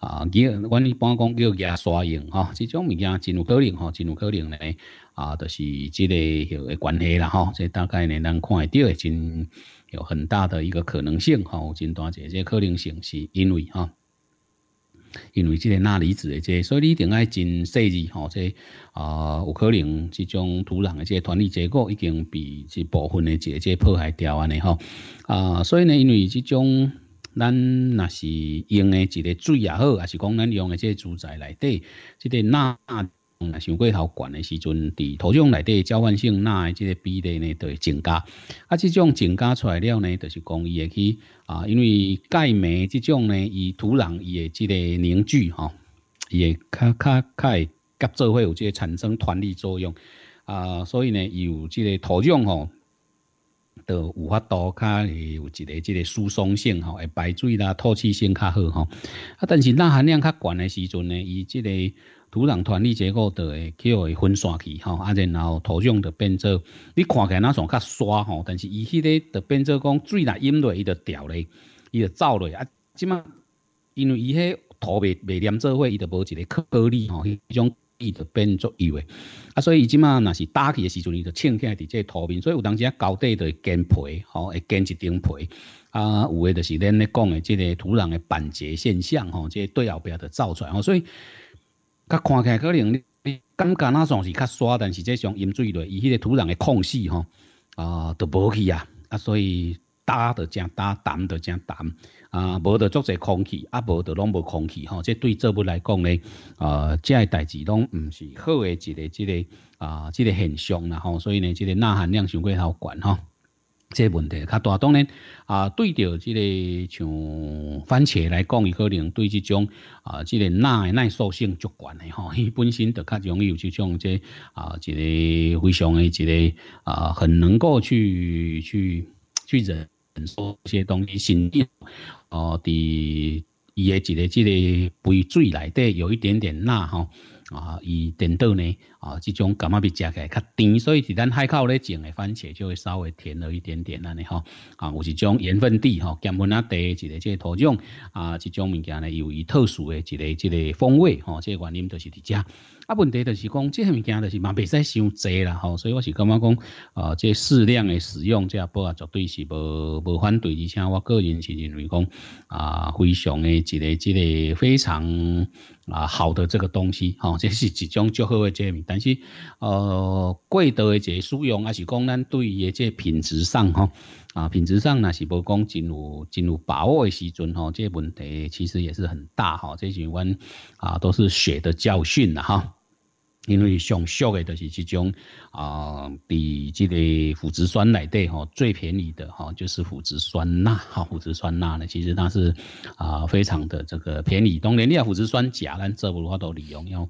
啊，叫阮一般讲叫牙刷用哈，这种物件真有可能哈，真有可能呢，啊，就是这个迄个关系啦哈，这大概呢，咱看得到的真有很大的一个可能性哈，我真大子这可能性是因为哈，因为这个钠离子的这，所以你一定要真细致吼，这啊，有可能这种土壤的这团粒结构已经被这部分的这这破坏掉安尼吼，啊，所以呢，因为这种咱那是用的一个水也好，还是讲咱用的即个住宅内底，即个钠，嗯，上过头悬诶时阵，伫土壤内底交换性钠即个比例呢，就会增加。啊，即种增加出来了呢，就是讲伊会去啊，因为钙镁即种呢，伊土壤伊的即个凝聚吼，会较较较会合作会有即个产生团力作用啊，所以呢，有即个土壤吼。都有法度较有一个即个疏松性吼，会排水啦、透气性较好吼。啊，但是钠含量较悬的时阵呢，伊即个土壤团粒结构就会互会分散去吼，啊，然后土壤就变做你看起来那种较沙吼，但是伊迄个就变做讲水若淹落，伊就掉咧，伊就走咧啊。即嘛，因为伊迄土未未黏做伙，伊就无一个颗粒吼，迄种。伊就变作伊诶，啊，所以伊即马若是打起的时阵，伊就穿起伫即个土面，所以有当时啊，高底就会坚皮，吼，会坚一层皮，啊，有诶就是咱咧讲诶，即个土壤诶板结现象，吼，即个对后壁就造来，吼，所以，较看起来可能你感觉那上是较沙，但是即上阴水多，伊迄个土壤诶空隙，吼，啊，都无去啊，啊，所以，打就正打，澹就正澹。啊，无就足侪空气，啊，无就拢无空气吼。即对作物来讲咧，啊，即个代志拢唔是好诶一个，即个啊，即个现象啦吼。所以呢，即个钠含量相对较悬吼，即个问题较大。当然啊，对着即个像番茄来讲，伊可能对即种啊，即个钠诶耐受性足悬诶吼，伊本身就较容易有即种即啊，即个非常诶，即个啊，很能够去去去忍。说些东西，咸滴哦，伫伊个一个即个肥水内底有一点点钠哈啊，伊甜豆呢啊，这种感觉比食起来较甜，所以是咱海口咧种的番茄就会稍微甜了一点点安尼哈啊，有一种盐分低哈，咸分啊低一个即个土壤啊，这种物件呢，由于特殊的一个即个风味哈，即个原因就是伫遮。啊，问题就是讲，即物件就是嘛未使伤侪啦，吼，所以我是感觉讲，呃，即适量的使用，这下啊，绝对是无无反对，而且我个人是认为讲，啊，非常的一个一个非常啊好的这个东西，吼，这是一种较好的证物，但是，呃，贵的一个使用，还是讲咱对于这即品质上，吼。啊，品质上呢是不讲进入进入把握的时阵吼，这问题其实也是很大哈。这几阮啊都是血的教训了哈。因为上俗的都是这种啊，比这个腐殖酸奶的哈，最便宜的哈，就是腐殖酸钠哈。腐殖酸钠呢，其实它是啊非常的这个便宜。当然，你要腐殖酸钾咱这不话都利用用。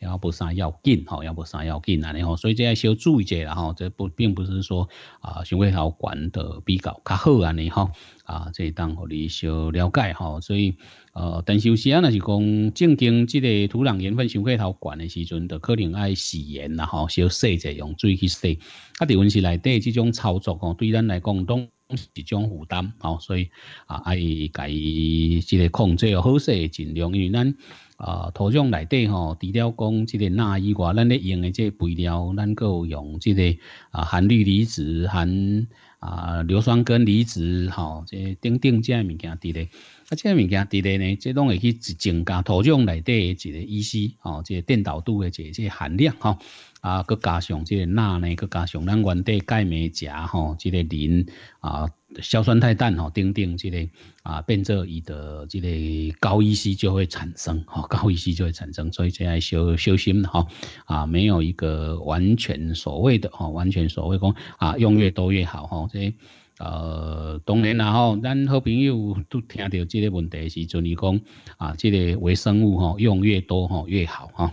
要不啥要紧吼，要不啥要紧安尼吼，所以这些小注意者，啦吼，这不并不是说啊，上过头管得比较较好安尼吼啊，这当互你小了解吼，所以呃，但是有时啊，若是讲正经，即个土壤盐分上过头管的时阵，就可能爱洗盐啦吼，小洗者用水去洗，啊，伫温室内底即种操作吼，对咱来讲拢。是一种负担吼，所以啊，爱家己即个控制好些，尽量因为咱。啊，土壤内底吼，除了讲这个钠以外，咱咧用的这肥料，咱够用这个啊，含氯离子、含啊硫酸根离子，吼，这等等这物件伫咧。啊，这个物件，这咧呢，即拢会去增加土壤内底的一个 EC 哦，即个电导度的这些含量，哈，啊，佮加上即个钠呢，佮加上咱原底钙、镁、钾，吼，即个磷，啊，硝酸态氮，吼，等等，即个啊，变作伊的即个高 EC 就会产生，吼，高 EC 就会产生，所以即下要小心的，啊，没有一个完全所谓的，吼，完全所谓讲啊，用越多越好，吼，即。呃，当然啦吼，咱好朋友都听到这个问题时阵，伊讲啊，这个微生物吼，用越多吼越好哈，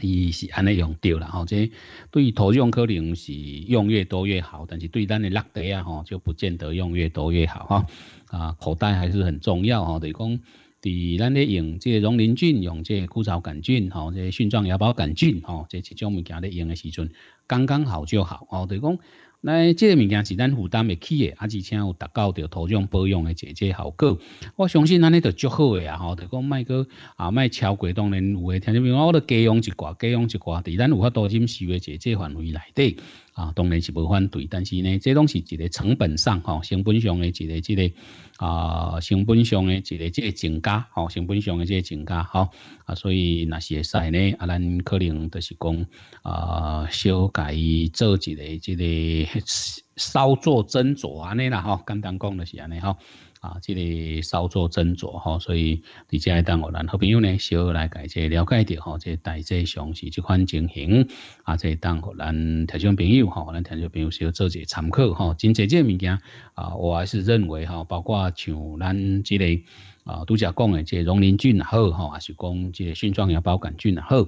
伊是安尼用对啦吼。即对土壤可能是用越多越好，但是对咱的垃地啊吼，就不见得用越多越好哈。啊，口袋还是很重要吼，就讲，伫咱咧用这溶磷菌、用这枯草杆菌吼、这菌状芽孢杆菌吼，这几种物件咧用的时阵，刚刚好就好哦，就讲。那即个物件是咱负担未起诶，而且有达到着土壤保养诶一节效果。我相信咱咧着足好诶啊，吼，着讲卖过啊卖超过当年有诶，听啥物话我着加用一寡，加用一寡，伫咱有法多点收诶一节范围内底。啊，当然是无反对，但是呢，这东西一个成本上，哈，成本上的一个这个啊，成本上的一个这个增加，哈，成本上的这个增加，哈，啊，所以那些赛呢，啊，咱可能就是讲啊，修改做一个这个稍作斟酌安尼啦，哈，简单讲就是安尼哈。啊，即个稍作斟酌吼，所以你接来当我咱好朋友呢，小来解个了解着吼，即大致上是即款情形，啊，即当给咱听众朋友吼，咱听众朋友小做些参考吼，真侪即物件啊，我还是认为吼，包括像咱即个啊，独家讲诶，即溶磷菌好吼，啊是讲即性状芽孢杆菌好。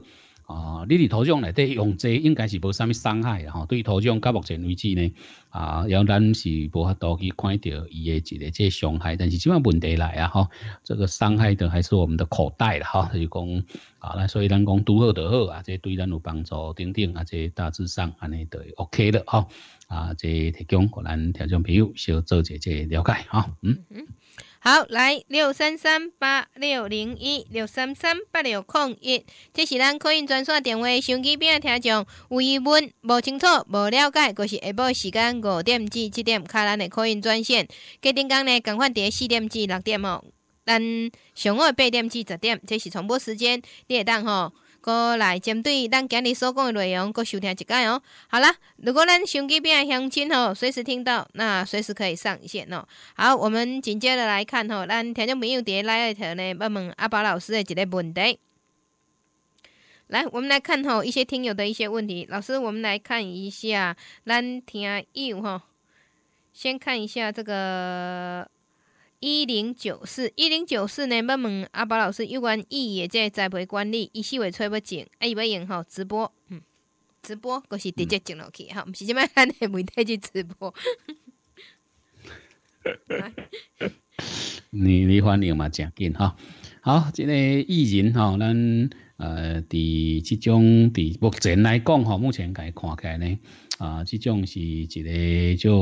啊，你伫土壤内底用这应该是无啥物伤害嘅吼。对于土壤，到目前为止呢，啊，要咱是无法度去看到伊诶一个即伤害，但是即个问题来啊，吼，这个伤害的还是我们的口袋了哈，就讲啊，那所以咱讲拄好就好啊，即对咱有帮助，等等啊，即大致上安尼就 O K 了哈。啊，即提供互咱听众朋友小做一下即了解哈，嗯嗯。好，来六三三八六零一六三三八六空一，这是咱可云专线电话，手机边听众有疑问，无清楚，无了解，就是下晡时间五点至七点开咱的可云专线，加顶工呢，共换伫四点至六点哦。咱上午八点至十点，这是重播时间，你会当吼。过来，针对咱今日所讲的内容，搁收听一届哦。好了，如果咱手机边乡亲吼，随时听到，那随时可以上线哦。好，我们紧接着来看吼，咱听众朋友伫下来一条呢，问问阿宝老师的一个问题。来，我们来看吼一些听友的一些问题。老师，我们来看一下，咱听友吼，先看一下这个。一零九四一零九四呢？要问阿宝老师有关叶的这栽培管理，伊四月吹不种，啊，伊要用吼直播，嗯，直播就是直接进落去哈，毋是即摆咱诶问题就直播。你你反应嘛正紧吼。好，这个艺人吼，咱呃，伫即种伫目前来讲吼，目前该看开呢。啊，这种是一个就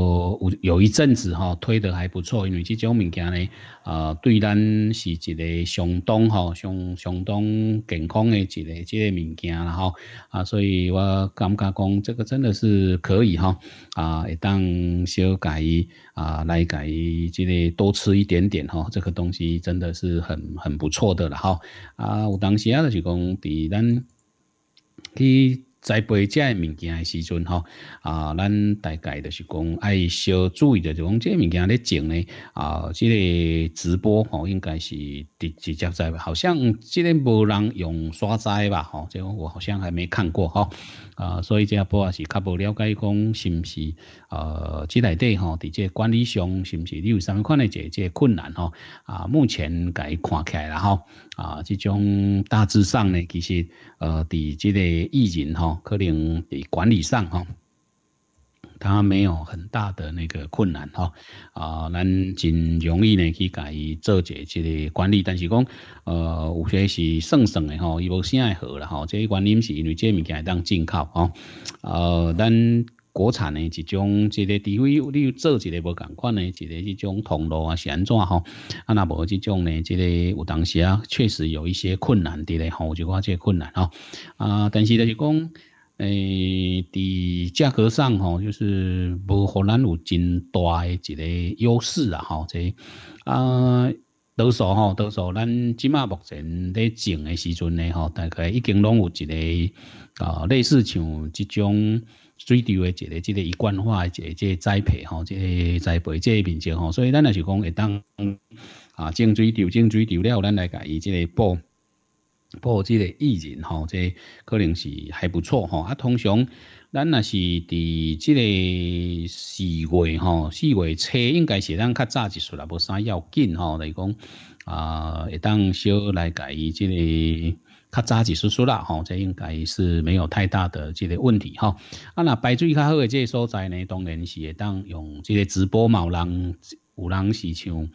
有有一阵子哈推的还不错，因为这种物件呢，呃，对咱是一个相当哈、相相当健康的一个这个物件了哈。啊，所以我感觉讲这个真的是可以哈。啊，一当小改啊来改这个多吃一点点哈，这个东西真的是很很不错的了哈。啊，有当时啊就是讲，伫咱去。栽培这物件的时阵，吼，啊，咱大概就是讲爱小注意的，就讲这物件咧种咧，啊，这个直播吼，应该是直直接在，好像这个无人用刷栽吧，吼，这个我好像还没看过，哈。啊，所以这波也是较无了解，讲是毋是，呃，这内底吼，伫这管理上是毋是，你有啥物款诶这这困难吼？啊，目前介看起来啦吼，啊，这种大致上呢，其实，呃，伫即个艺人吼，可能伫管理上吼。它没有很大的那个困难哈，啊，咱真容易呢去加伊做解这个管理，但是讲，呃，有些是省省的吼，伊无啥会好了吼。这一原因是因为这物件系当进口哦，呃，咱国产的这种这个，除非你做一个无同款的，一个这种通路啊、是安怎吼？啊那无这种呢，这个有当时啊，确实有一些困难的嘞吼，就讲这困难吼。啊，但是就是讲。诶，伫价格上吼，就是无互咱有真大诶一个优势啊！吼，即啊多数吼，多数咱即马目前咧种诶时阵咧吼，大概已经拢有一个啊类似像即种水稻诶一个即个一贯化诶即个栽培吼，即个栽培即个面积吼，所以咱也是讲，会当啊种水稻种水稻了，咱来甲伊即个补。报这个人吼、哈，这可能是还不错哈。啊，通常咱那是伫这个四月吼，四月初应该是咱较早结束了，无啥要紧哈。来讲啊，会当小来改伊这个较早结束啦，吼，这应该是没有太大的这个问题吼。啊，那排水较好的这个所在呢，当然是会当用这个直播猫人。有人是像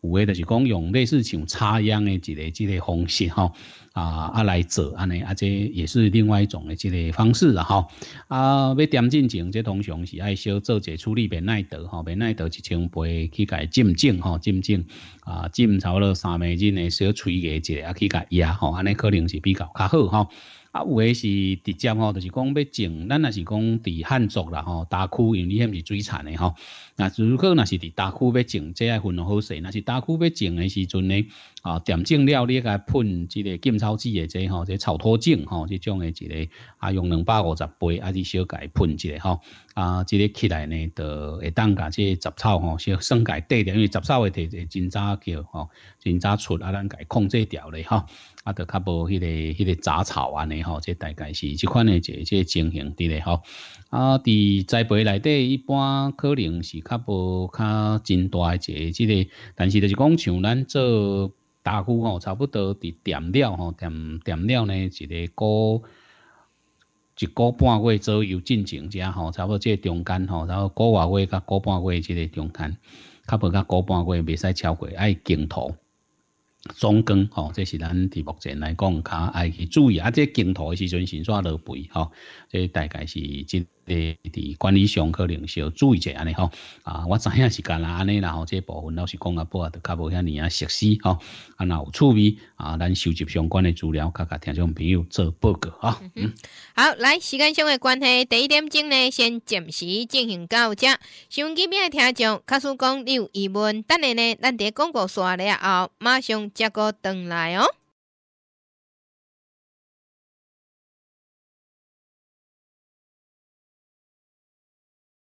有诶，就是讲用类似像插秧诶一个之个方式吼，啊啊来做安尼，啊即也是另外一种诶之个方式啊吼。啊要点进前，这通常是爱小做者处理免耐得吼，免耐得就清杯去甲浸浸吼，浸浸啊浸差不多三梅斤诶小吹叶一下去家压吼，安尼可能是比较较好吼。啊，有诶是直接吼，就是讲要种，咱若是讲伫汉族啦吼，大区因为迄遐是最惨诶吼。那如果若是伫大区要种，即爱分好势；若是大区要种诶时阵呢？啊，点种了你个喷，即个禁草剂的即吼，即草拖净吼，即种的即个，啊用两百五十倍啊，你小改喷一下吼，啊即个起来呢，就会当甲即杂草吼，小生改低点，因为杂草话题真早叫吼，真早出，啊咱改控制掉嘞吼，啊，就较无迄个迄个杂草安尼吼，即大概是即款这一个即情形伫嘞吼。啊，伫栽培内底，一般可能是较无较真大个即个，但是就是讲像咱做。大夫吼，差不多伫点了吼，点点了呢，一个股一个半月左右进行一下吼，差不多即中间吼，然后个把月甲个半月即个中间，较无甲个半月未使超过爱镜头，中耕吼，这是咱伫目前来讲，较爱去注意啊，即镜头诶时阵先怎落肥吼，即大概是即。诶，伫管理上可能要注意一下尼吼啊！我知影是干啦，安尼然后这部分老师讲啊，不啊，都较无遐尔啊，熟悉吼，安若有趣味啊！咱收集相关的资料，看看听众朋友做报告啊。嗯，好，来时间上的关系，第一点钟呢先暂时进行到这。收机边的听众，假使讲你有疑问，等下呢，咱在广告刷了后，马上接果登来哦。